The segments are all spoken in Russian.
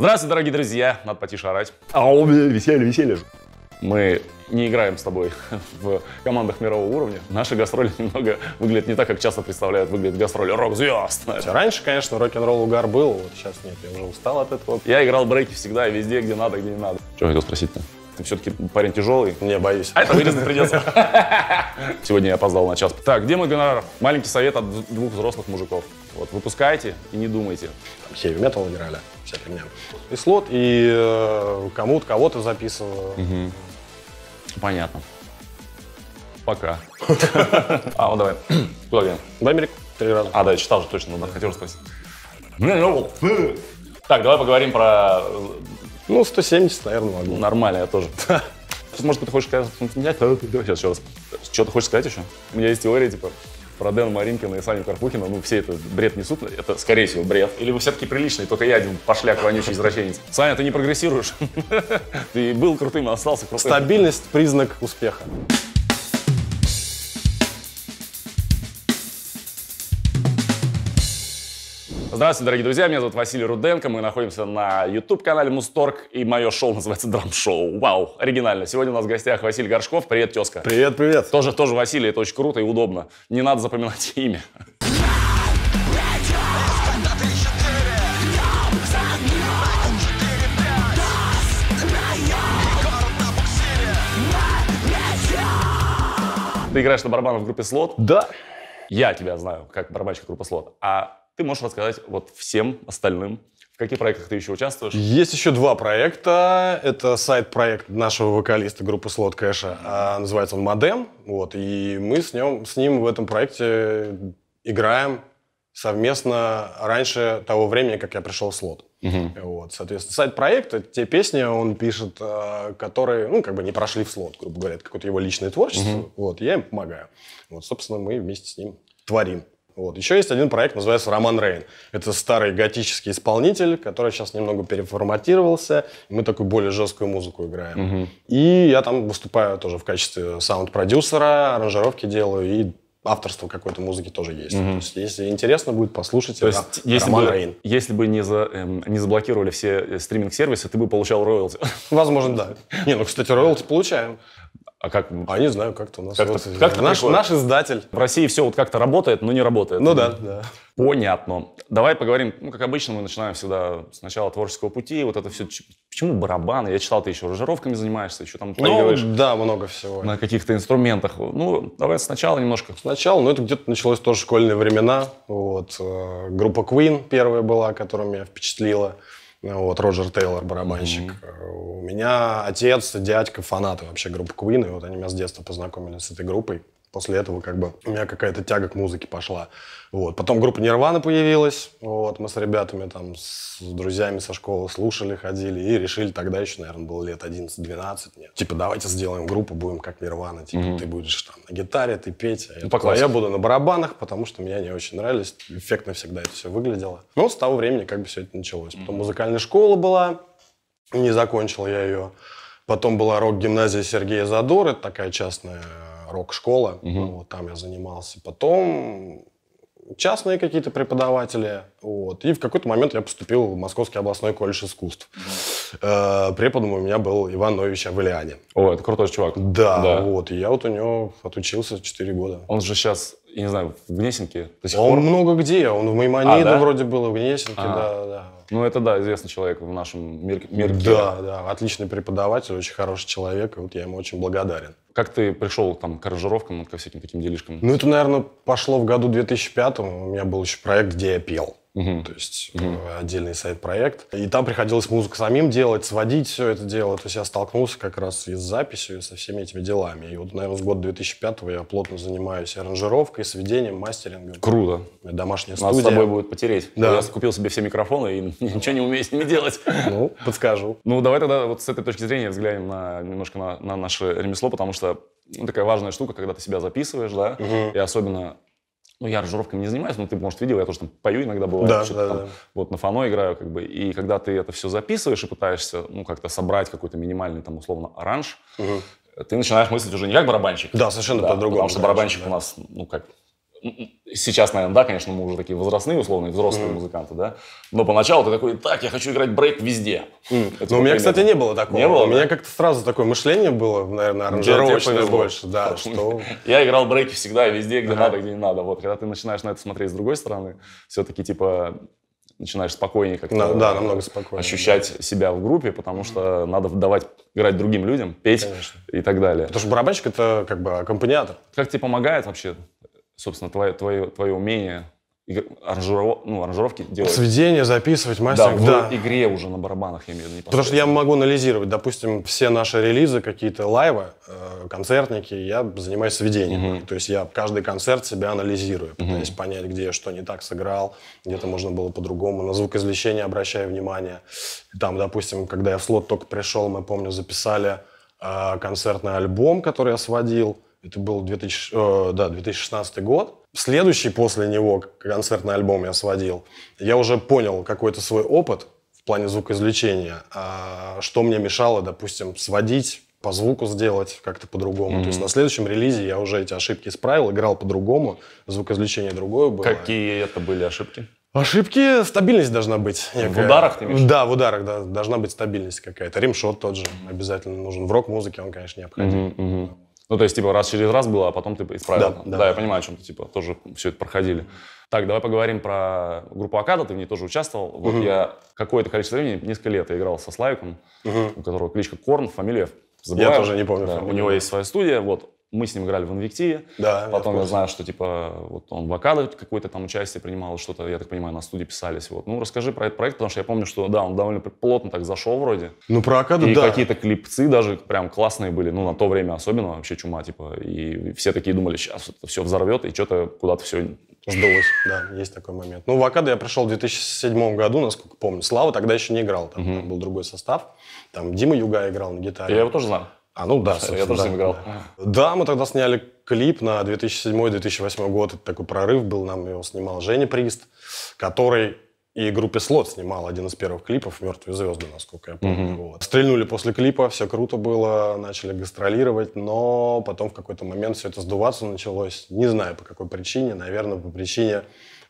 Здравствуйте, дорогие друзья. Надо потише орать. А Ау, веселье, веселье. Мы не играем с тобой в командах мирового уровня. Наши гастроли немного выглядят не так, как часто представляют выглядят гастроли рок-звезд. Раньше, конечно, рок-н-ролл угар был, вот сейчас нет, я уже устал от этого. Я играл брейки всегда и везде, где надо, где не надо. Что хотел спросить-то? Ты все-таки парень тяжелый. Не, боюсь. А это вырезать придется. Сегодня я опоздал на час. Так, где мой гонорар? Маленький совет от двух взрослых мужиков. Вот, выпускайте и не думайте. Там Heavy Metal играли, вся фигня. И слот, и э, кому-то, кого-то записываю. Мгм. Понятно. Пока. А, вот давай. Куда я? Бэмерик три раза. А, да, я читал же точно, да, хотел спросить. Ну, так, давай поговорим про э, ну, 170, наверное, могу. Нормально, я тоже. Может, ты хочешь сказать, ну, сейчас еще раз. Что ты хочешь сказать еще? У меня есть теория, типа, про Дэна Маринкина и Саню Карпухина, ну, все это бред несут, это, скорее всего, бред. Или вы все-таки приличные, только я один пошляк, вонючий извращенец. Саня, ты не прогрессируешь. Ты был крутым, а остался крутым. Стабильность – признак успеха. Здравствуйте, дорогие друзья, меня зовут Василий Руденко, мы находимся на YouTube-канале Мусторг, и мое шоу называется Драм-шоу. Вау, оригинально. Сегодня у нас в гостях Василий Горшков, привет, тезка. Привет, привет. Тоже, тоже Василий, это очень круто и удобно. Не надо запоминать имя. Ты играешь на барабанах в группе Слот? Да. Я тебя знаю как барабанщик группы Слот. А ты можешь рассказать вот всем остальным, в каких проектах ты еще участвуешь? Есть еще два проекта. Это сайт-проект нашего вокалиста группы Слот Кэша. А называется он Модем. Вот, и мы с, нем, с ним в этом проекте играем совместно раньше того времени, как я пришел в слот. Угу. Вот, соответственно, сайт проекта, те песни он пишет, э, которые, ну, как бы не прошли в слот, грубо говоря, это какое-то его личное творчество. Угу. Вот, я им помогаю. Вот, собственно, мы вместе с ним творим. Вот. Еще есть один проект, называется «Роман Рейн». Это старый готический исполнитель, который сейчас немного переформатировался. И мы такую более жесткую музыку играем. Угу. И я там выступаю тоже в качестве саунд-продюсера, аранжировки делаю и авторство какой-то музыки тоже есть. Mm-hmm. То есть, если интересно будет, послушать, То есть, да, если, бы, Рейн. если бы не, за, эм, не заблокировали все э, стриминг-сервисы, ты бы получал роялти. Возможно, да. Не, ну, кстати, роялти получаем. А как? А не знаю, как-то у нас. Как-то, вот, как наш, наш издатель. В России все вот как-то работает, но не работает. Ну да, да. Понятно. Давай поговорим, ну, как обычно, мы начинаем всегда сначала творческого пути, вот это все Почему барабаны? Я читал, ты еще аранжировками занимаешься, еще там ну, поигрываешь. Ну, да, много всего. На каких-то инструментах. Ну, давай сначала немножко. Сначала, ну, это где-то началось тоже школьные времена. Вот. Э, группа Queen первая была, которая меня впечатлила. Вот, Роджер Тейлор, барабанщик. Mm-hmm. У меня отец, дядька, фанаты вообще группы Queen. И вот они меня с детства познакомили с этой группой. После этого как бы у меня какая-то тяга к музыке пошла. Вот. Потом группа Нирвана появилась. Вот. Мы с ребятами там, с друзьями со школы слушали, ходили и решили тогда еще, наверное, было лет 11-12. Нет. Типа, давайте сделаем группу, будем как Нирвана. Типа, mm-hmm. ты будешь там на гитаре, ты петь. А я, ну, такой, «А я буду на барабанах, потому что мне они очень нравились. Эффектно всегда это все выглядело. Но ну, с того времени как бы все это началось. Потом mm-hmm. музыкальная школа была. Не закончил я ее. Потом была рок-гимназия Сергея Задора, такая частная рок-школа, угу. вот там я занимался. Потом частные какие-то преподаватели. Вот. И в какой-то момент я поступил в Московский областной колледж искусств. Да. Э, преподом у меня был Иван Нович Авелиани. О, это крутой чувак. Да, да. вот. И я вот у него отучился 4 года. Он же сейчас я не знаю, в Гнесинке до сих Он пор. много где. Он в Маймонида а, да? вроде был, в Гнесинке, ага. да, да. Ну, это, да, известный человек в нашем мир, мирке. Да, да, отличный преподаватель, очень хороший человек, и вот я ему очень благодарен. Как ты пришел там к аранжировкам, ко всяким таким делишкам? Ну, это, наверное, пошло в году 2005 у меня был еще проект, где я пел угу. то есть угу. отдельный сайт-проект. И там приходилось музыку самим делать, сводить все это дело. То есть я столкнулся как раз и с записью, и со всеми этими делами. И вот, наверное, с года 2005 я плотно занимаюсь аранжировкой, сведением, мастерингом. Круто. Домашняя студия. Нас с тобой будет потереть. Да. Я купил себе все микрофоны и ничего не умею с ними делать. Ну, подскажу. Ну, давай тогда вот с этой точки зрения взглянем на, немножко на, на наше ремесло, потому что ну, такая важная штука, когда ты себя записываешь, да, угу. и особенно ну, я аранжировками не занимаюсь, но ты, может, видел, я тоже там пою иногда бывает, да, да, там, да. вот на фано играю, как бы, и когда ты это все записываешь и пытаешься, ну, как-то собрать какой-то минимальный, там, условно, оранж, угу. ты начинаешь мыслить уже не как барабанщик. Да, совершенно да, по-другому. Потому что барабанщик да. у нас, ну, как, Сейчас, наверное, да, конечно, мы уже такие возрастные, условные, взрослые mm. музыканты, да. Но поначалу ты такой, так, я хочу играть брейк везде. Mm. Это Но ну, у меня, пример. кстати, не было такого. Не было, у да? меня как-то сразу такое мышление было, наверное, аранжировочное больше, да. Что... я играл брейки всегда, везде, где надо, где не надо. Вот, когда ты начинаешь на это смотреть с другой стороны, все-таки, типа, начинаешь спокойнее как-то да, намного спокойнее, ощущать себя в группе, потому что надо давать играть другим людям, петь и так далее. Потому что барабанщик это как бы аккомпаниатор. Как тебе помогает вообще собственно, твое, твое, твое умение аранжиров, ну, аранжировки делать. Сведение, записывать, мастеринг, да. В да. игре уже на барабанах, я имею в виду. Потому что я могу анализировать, допустим, все наши релизы, какие-то лайвы, э, концертники, я занимаюсь сведением. Угу. То есть я каждый концерт себя анализирую, пытаясь угу. понять, где я что не так сыграл, где-то можно было по-другому. На звукоизвлечение обращаю внимание. Там, допустим, когда я в слот только пришел, мы, помню, записали э, концертный альбом, который я сводил, это был 2000, э, да, 2016 год. Следующий после него концертный альбом я сводил. Я уже понял какой-то свой опыт в плане звукоизвлечения, а что мне мешало, допустим, сводить по звуку сделать как-то по-другому. Mm-hmm. То есть на следующем релизе я уже эти ошибки исправил, играл по-другому, звукоизвлечение другое было. Какие это были ошибки? Ошибки, стабильность должна быть. Некая. В ударах ты имеешь? Да, в ударах, да. Должна быть стабильность какая-то. Римшот тот же обязательно нужен. В рок-музыке он, конечно, необходим. Mm-hmm, ну, то есть, типа, раз через раз было, а потом ты исправил. Да, да. да я понимаю, о чем ты, типа, тоже все это проходили. Так, давай поговорим про группу Акада, ты в ней тоже участвовал. Вот угу. я какое-то количество времени, несколько лет, я играл со Славиком, угу. у которого кличка Корн, фамилия Забываю. Я тоже не помню. Да, у него есть своя студия, вот мы с ним играли в Инвективе. Да, Потом я, я знаю, что типа вот он в Акаде какое-то там участие принимал, что-то, я так понимаю, на студии писались. Вот. Ну, расскажи про этот проект, потому что я помню, что да, он довольно плотно так зашел вроде. Ну, про Акадо, и да. какие-то клипцы даже прям классные были. Ну, на то время особенно вообще чума, типа. И все такие думали, сейчас это все взорвет, и что-то куда-то все Сдулось, да, есть такой момент. Ну, в Акадо я пришел в 2007 году, насколько помню. Слава тогда еще не играл, там, угу. там был другой состав. Там Дима Юга играл на гитаре. Я его тоже знаю. А, ну да, Я тоже да. играл. Да, мы тогда сняли клип на 2007-2008 год. Это такой прорыв был, нам его снимал Женя Прист, который и группе Слот снимал один из первых клипов «Мертвые звезды», насколько я помню. Mm-hmm. Вот. Стрельнули после клипа, все круто было, начали гастролировать, но потом в какой-то момент все это сдуваться началось. Не знаю по какой причине, наверное, по причине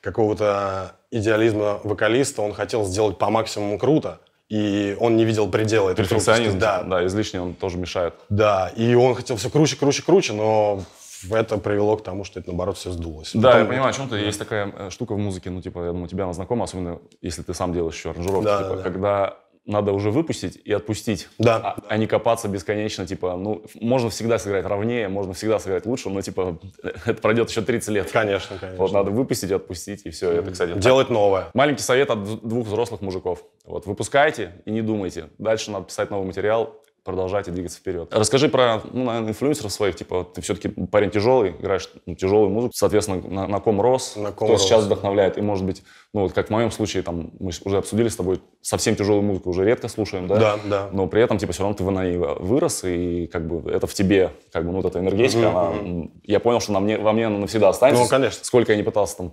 какого-то идеализма вокалиста. Он хотел сделать по максимуму круто, и он не видел предела. Этой Перфекционизм, да. да, излишне он тоже мешает. Да, и он хотел все круче, круче, круче, но это привело к тому, что это, наоборот, все сдулось. Да, Потом... я понимаю, о чем-то есть такая э, штука в музыке, ну, типа, я думаю, тебя она знакома, особенно если ты сам делаешь еще аранжировки, да, типа, да, да. когда надо уже выпустить и отпустить, да. а, а не копаться бесконечно, типа, ну, можно всегда сыграть ровнее, можно всегда сыграть лучше, но, типа, это пройдет еще 30 лет. Конечно, конечно. Вот надо выпустить, и отпустить, и все, это, кстати... Делать так. новое. Маленький совет от двух взрослых мужиков. Вот, выпускайте и не думайте. Дальше надо писать новый материал, продолжать и двигаться вперед. Расскажи про, ну, наверное, инфлюенсеров своих. Типа, ты все-таки парень тяжелый, играешь ну, тяжелую музыку, соответственно, на, на ком рос, на ком кто рос. сейчас вдохновляет. И, может быть, ну, вот как в моем случае, там, мы уже обсудили с тобой, совсем тяжелую музыку уже редко слушаем, да? Да, да. Но при этом, типа, все равно ты в ней вырос, и как бы это в тебе, как бы, ну, вот эта энергетика, mm-hmm. она, я понял, что на мне, во мне она навсегда останется. Ну, конечно. Сколько я не пытался там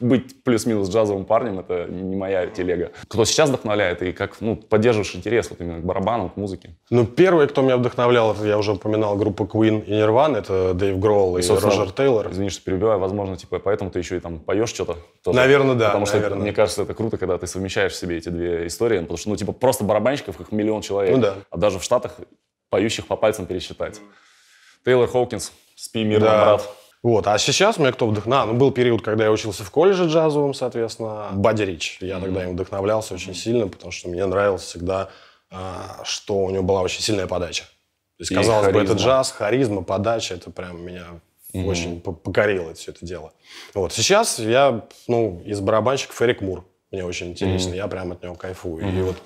быть плюс-минус джазовым парнем, это не моя телега. Кто сейчас вдохновляет и как, ну, поддерживаешь интерес вот именно к барабанам, к музыке? Ну, первый, кто меня вдохновлял, я уже упоминал группу Queen и Nirvana, это Дэйв Гролл и, и Роджер Тейлор. Извини, что перебиваю, возможно, типа, поэтому ты еще и там поешь что-то. Наверное, да. Потому наверное. что, мне кажется, это круто, когда ты совмещаешь в себе эти две истории, ну, потому что, ну, типа, просто барабанщиков их миллион человек. Ну да. А даже в Штатах поющих по пальцам пересчитать. Тейлор Хоукинс, спи мир, да. брат. Вот, а сейчас меня кто вдохновлял? А, ну, был период, когда я учился в колледже джазовым, соответственно, Бадди Рич. Я mm-hmm. тогда им вдохновлялся очень mm-hmm. сильно, потому что мне нравился всегда а, что у него была очень сильная подача. То есть, казалось харизма. бы, это джаз, харизма, подача, это прям меня mm-hmm. очень покорило все это дело. Вот сейчас я, ну, из барабанщиков Эрик Мур, мне очень интересно, mm-hmm. я прям от него кайфую. Mm-hmm. И вот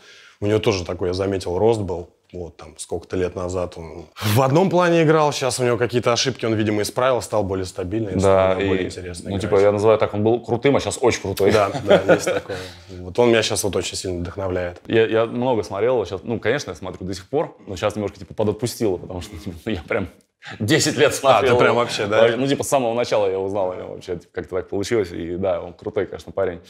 у него тоже такой, я заметил, рост был вот там сколько-то лет назад он в одном плане играл, сейчас у него какие-то ошибки, он, видимо, исправил, стал более стабильный, да, и, более интересный. Ну, играть. типа, я называю так, он был крутым, а сейчас очень крутой. Да, да, есть такое. Вот он меня сейчас вот очень сильно вдохновляет. Я, я много смотрел, сейчас, ну, конечно, я смотрю до сих пор, но сейчас немножко, типа, подотпустило, потому что типа, ну, я прям 10 лет смотрел. А, ты прям вообще, да? Ну, типа, с самого начала я узнал его вообще, типа, как-то так получилось, и да, он крутой, конечно, парень.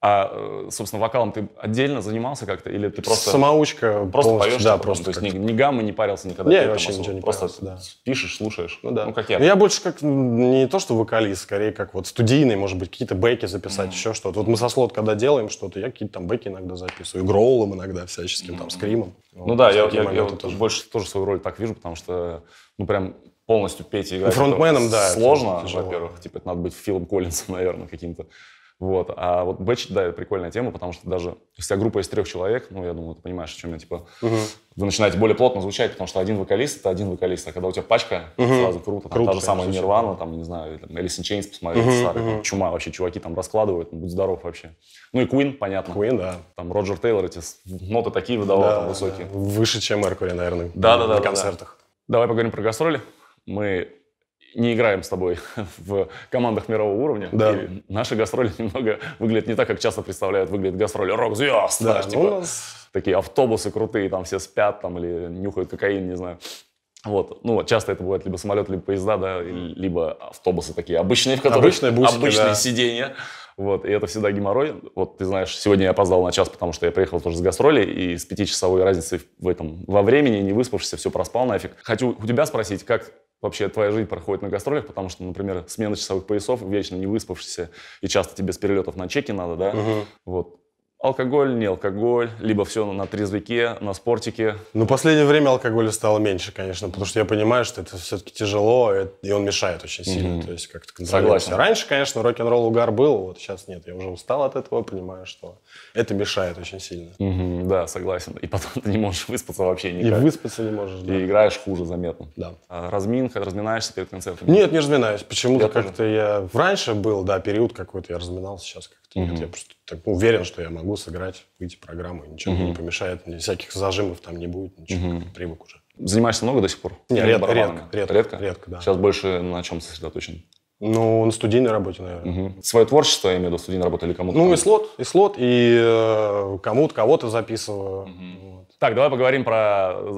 А, э, собственно, вокалом ты отдельно занимался как-то или ты просто... Самоучка. Просто поешь? Да, ну, просто. То есть ни, ни гаммы не парился никогда? Нет, вообще особо. ничего не Просто да. пишешь, слушаешь? Ну да. Ну как я. Ну, я больше как не то, что вокалист, скорее как вот студийный, может быть, какие-то бэки записать, mm-hmm. еще что-то. Вот мы со слот, когда делаем что-то, я какие-то там бэки иногда записываю, гроулом иногда всяческим, mm-hmm. там, скримом. Ну вот, да, я, я, я тоже. больше тоже свою роль так вижу, потому что, ну прям полностью петь и играть. Фронтменом, да. Сложно, во-первых. Типа, это надо быть Филом Коллинсом, наверное, каким-то. Вот. А вот бэч, да, это прикольная тема, потому что даже если группа из трех человек, ну, я думаю, ты понимаешь, о чем я, типа, угу. вы начинаете более плотно звучать, потому что один вокалист — это один вокалист, а когда у тебя пачка, угу. сразу круто. Там, круто та же самая Нирвана, там, не знаю, там, Alice in Chains, посмотрите, угу, старый, угу. чума вообще, чуваки там раскладывают, ну, будь здоров вообще. Ну и Queen, понятно. Queen, да. Там Роджер Тейлор эти ноты такие выдавал, да, там, высокие. Да. Выше, чем Меркури, наверное, да, да, на да, концертах. Да. Давай поговорим про гастроли. Мы не играем с тобой в командах мирового уровня. Да. И наши гастроли немного выглядят не так, как часто представляют, выглядят гастроли рок-звезд. Да, знаешь, ну, типа, нас... такие автобусы крутые, там все спят там или нюхают кокаин, не знаю. Вот, ну вот часто это бывает либо самолет, либо поезда, да, либо автобусы такие обычные, в которых обычные, бусики, обычные да. сиденья. Вот, и это всегда геморрой. Вот, ты знаешь, сегодня я опоздал на час, потому что я приехал тоже с гастролей и с пятичасовой разницей в этом, во времени, не выспавшись, все проспал нафиг. Хочу у тебя спросить, как вообще твоя жизнь проходит на гастролях, потому что, например, смена часовых поясов, вечно не выспавшийся, и часто тебе с перелетов на чеки надо, да, угу. вот, Алкоголь, не алкоголь, либо все на трезвике, на спортике. Ну, последнее время алкоголя стало меньше, конечно, потому что я понимаю, что это все-таки тяжело, и он мешает очень сильно. Mm-hmm. То есть как-то контролируется. А раньше, конечно, рок-н-ролл угар был, вот сейчас нет. Я уже устал от этого, понимаю, что это мешает очень сильно. Mm-hmm, да, согласен. И потом ты не можешь выспаться вообще никак. И выспаться не можешь, да. И играешь хуже заметно. Да. А разминка, разминаешься перед концертом. Нет, не разминаюсь. Почему-то как-то я... Раньше был, да, период какой-то, я разминался, сейчас как-то как-то нет. Я просто так уверен, что я могу сыграть, выйти программы, и ничего mm-hmm. не помешает, мне всяких зажимов там не будет, ничего, mm-hmm. привык уже. Занимаешься много до сих пор? Нет, редко, редко, редко, редко, редко, да. Сейчас больше на чем сосредоточен? Ну, на студийной работе, наверное. Угу. Свое творчество, я имею в виду, студийной работы или кому-то? Ну, кому-то. и слот, и слот, и э, кому-то, кого-то записываю. Угу. Вот. Так, давай поговорим про э,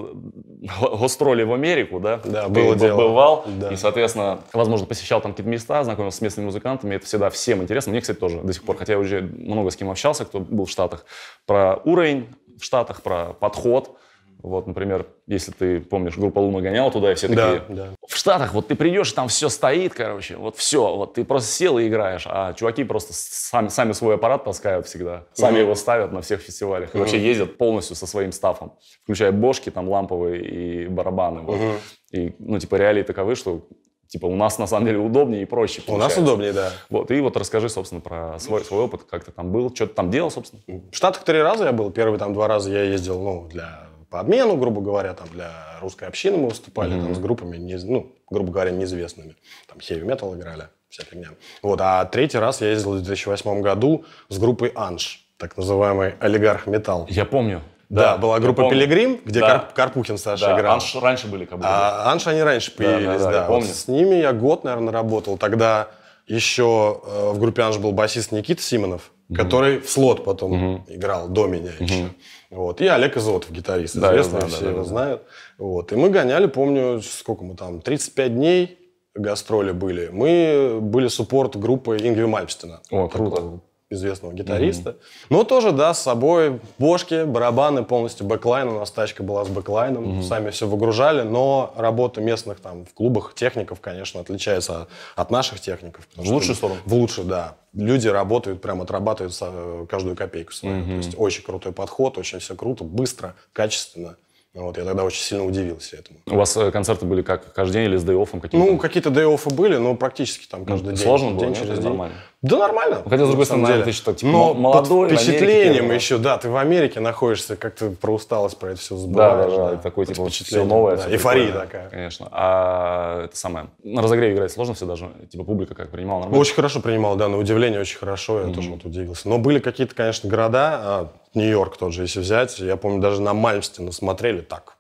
гастроли в Америку, да? Да, Ты было дело. бывал, да. и, соответственно, возможно, посещал там какие-то места, знакомился с местными музыкантами, это всегда всем интересно. Мне, кстати, тоже до сих пор, хотя я уже много с кем общался, кто был в Штатах, про уровень в Штатах, про подход – вот, например, если ты помнишь, группа Луна гоняла туда, и все да, такие... Да. В Штатах вот ты придешь, там все стоит, короче, вот все, вот ты просто сел и играешь, а чуваки просто сами, сами свой аппарат таскают всегда, сами mm его ставят на всех фестивалях, mm-hmm. вообще ездят полностью со своим стафом, включая бошки там ламповые и барабаны. Вот. mm И, ну, типа, реалии таковы, что типа у нас на самом деле удобнее и проще. Получается. У нас удобнее, да. Вот, и вот расскажи, собственно, про свой, свой опыт, как ты там был, что ты там делал, собственно. В Штатах три раза я был, первые там два раза я ездил, ну, для по обмену, грубо говоря, там для русской общины мы выступали mm-hmm. там, с группами, не, ну, грубо говоря, неизвестными. Там хеви метал играли, вся фигня. Вот, а третий раз я ездил в 2008 году с группой «Анж», так называемый «Олигарх метал. Я помню. Да, да была группа помню. «Пилигрим», где да. Карп, Карпухин Саша да. играл. Анш раньше были как будто. А, «Анж» они раньше появились, да. да, да. Вот с ними я год, наверное, работал. Тогда еще э, в группе Анш был басист Никита Симонов который в слот потом mm играл до меня mm-hmm. еще. Вот. И Олег Изотов, гитарист, да, известный, знаю, все да, его да. знают. Вот. И мы гоняли, помню, сколько мы там, 35 дней гастроли были. Мы были суппорт группы Ингви Мальмстена. О, круто известного гитариста. Mm-hmm. Но тоже, да, с собой бошки, барабаны полностью бэклайн. У нас тачка была с бэклайном, mm-hmm. сами все выгружали, но работа местных там в клубах техников, конечно, отличается от, наших техников. В лучшую сторону? В лучшую, да. Люди работают, прям отрабатывают каждую копейку свою. Mm-hmm. То есть очень крутой подход, очень все круто, быстро, качественно. Вот, я тогда очень сильно удивился этому. У вас э, концерты были как? Каждый день или с дей-оффом то Ну, какие-то дей были, но практически там ну, каждый ну, день. Сложно день было, через нет, день. нормально. Да нормально. Ну, хотя, с другой стороны, деле. ты что, типа, Но молодой, под впечатлением Америке, еще, да, ты в Америке находишься, как-то про усталость про это все забываешь. Да, да, да, да. такой, типа, все новое. Да, все эйфория прикольное. такая. Конечно. А это самое, на разогреве играть сложно все даже, типа, публика как принимала нормально? Очень хорошо принимала, да, на удивление очень хорошо, я mm-hmm. тоже вот удивился. Но были какие-то, конечно, города, а, Нью-Йорк тот же, если взять, я помню, даже на Мальмстина смотрели так,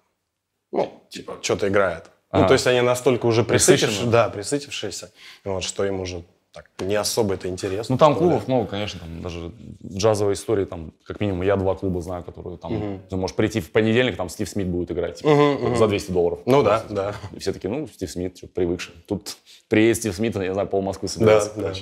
ну, типа, что-то играет. А-а-а. Ну, то есть они настолько уже присытившиеся, да, присытившиеся, вот, что им уже так, не особо это интересно. Ну, там клубов ли? много, конечно, там даже джазовой истории, там, как минимум, я два клуба знаю, которые там, угу. Ну, ты можешь прийти в понедельник, там Стив Смит будет играть типа, угу, угу. за 200 долларов. Ну да, да. И все таки ну, Стив Смит, что, привыкший. Тут приедет Стив Смит, я знаю, пол Москвы собирается. Да, да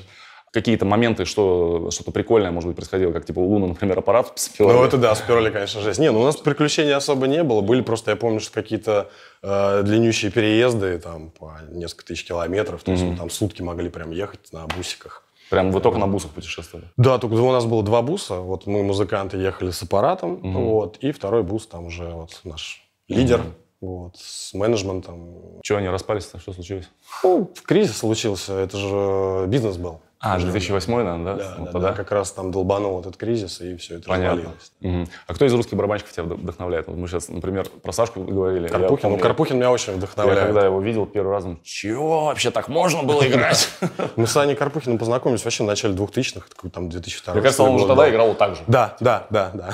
какие-то моменты, что что-то прикольное, может быть, происходило, как типа у Луны, например, аппарат сперли. Ну, это да, сперли, конечно, жесть. Не, ну у нас приключений особо не было. Были просто, я помню, что какие-то э, длиннющие переезды, там, по несколько тысяч километров. То mm-hmm. есть мы там сутки могли прям ехать на бусиках. Прям вы только на бусах путешествовали? Да, только у нас было два буса. Вот мы, музыканты, ехали с аппаратом, Mm-hmm. вот, и второй бус там уже вот наш лидер, Mm-hmm. вот, с менеджментом. Чего они распались-то? Что случилось? Ну, кризис случился, это же э, бизнес был. А, 2008, наверное, да? Да, вот да, да, как раз там долбанул этот кризис, и все это Понятно. развалилось. Угу. А кто из русских барабанщиков тебя вдохновляет? Вот мы сейчас, например, про Сашку говорили. Карпухин, помню, ну, Карпухин меня очень вдохновляет. Я когда его видел первый раз, он, чего вообще так можно было играть? Мы с Аней Карпухиным познакомились вообще в начале 2000-х, там 2002 Мне кажется, он уже тогда играл так же. Да, да, да, да.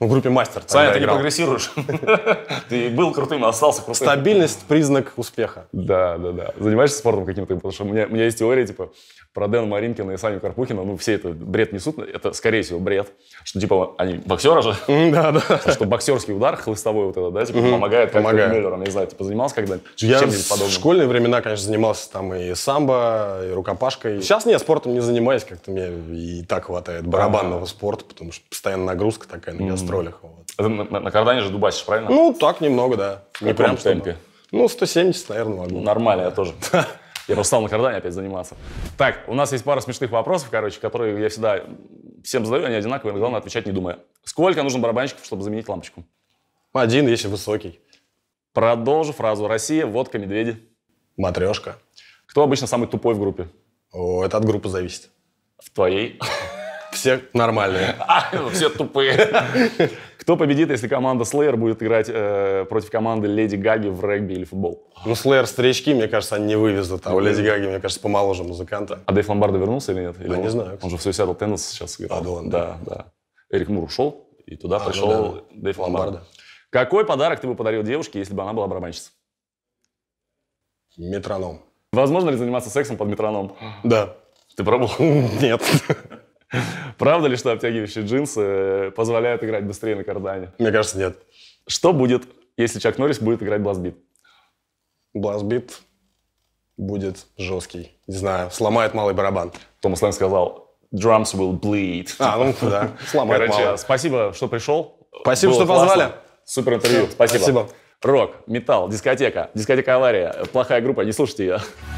Ну, в группе мастер. Саня, ты играл. не прогрессируешь. Ты был крутым, а остался крутым. Стабильность – признак успеха. Да, да, да. Занимаешься спортом каким-то? Потому что у меня, у меня есть теория, типа, про Дэна Маринкина и Саню Карпухина. Ну, все это бред несут. Это, скорее всего, бред. Что, типа, они боксеры же. Да, да. Что боксерский удар хлыстовой вот этот, да, типа, помогает Помогает. Мюллером. Не знаю, типа, занимался когда-нибудь? Я в школьные времена, конечно, занимался там и самбо, и рукопашкой. Сейчас нет, спортом не занимаюсь, как-то мне и так хватает барабанного спорта, потому что постоянно нагрузка такая на меня гастролях. Вот. На, на, на кардане же дубасишь, правильно? Ну, так немного, да. Не прям темпе? Чтобы... Ну, 170, наверное, могу. Нормально, я тоже. Я просто стал на кардане опять заниматься. Так, у нас есть пара смешных вопросов, короче, которые я всегда всем задаю, они одинаковые, но главное отвечать не думая. Сколько нужно барабанщиков, чтобы заменить лампочку? Один, если высокий. Продолжу фразу. Россия, водка, медведи. Матрешка. Кто обычно самый тупой в группе? О, это от группы зависит. В твоей? все нормальные. А, все тупые. Кто победит, если команда Slayer будет играть э, против команды Леди Гаги в регби или футбол? Ну, Slayer старички, мне кажется, они не вывезут. А у Леди Гаги, мне кажется, помоложе музыканта. А Дэйв Ломбардо вернулся или нет? Или да, он, не знаю. Кстати. Он же в Suicidal Tennis сейчас играл. А, да, он, да, да. Эрик Мур ушел, и туда а, ну пришел ну, да. Дэйв Ломбардо. Ломбардо. Какой подарок ты бы подарил девушке, если бы она была барабанщица? Метроном. Возможно ли заниматься сексом под метроном? Да. Ты пробовал? Нет. Правда ли, что обтягивающие джинсы э, позволяют играть быстрее на кардане? Мне кажется, нет. Что будет, если Чак Норрис будет играть блазбит? Блазбит будет жесткий. Не знаю, сломает малый барабан. Томас Лэнг сказал, drums will bleed. А, ну да, сломает Короче, малый. спасибо, что пришел. Спасибо, Было что классно. позвали. Супер интервью, спасибо. Спасибо. Рок, металл, дискотека, дискотека авария, плохая группа, не слушайте ее.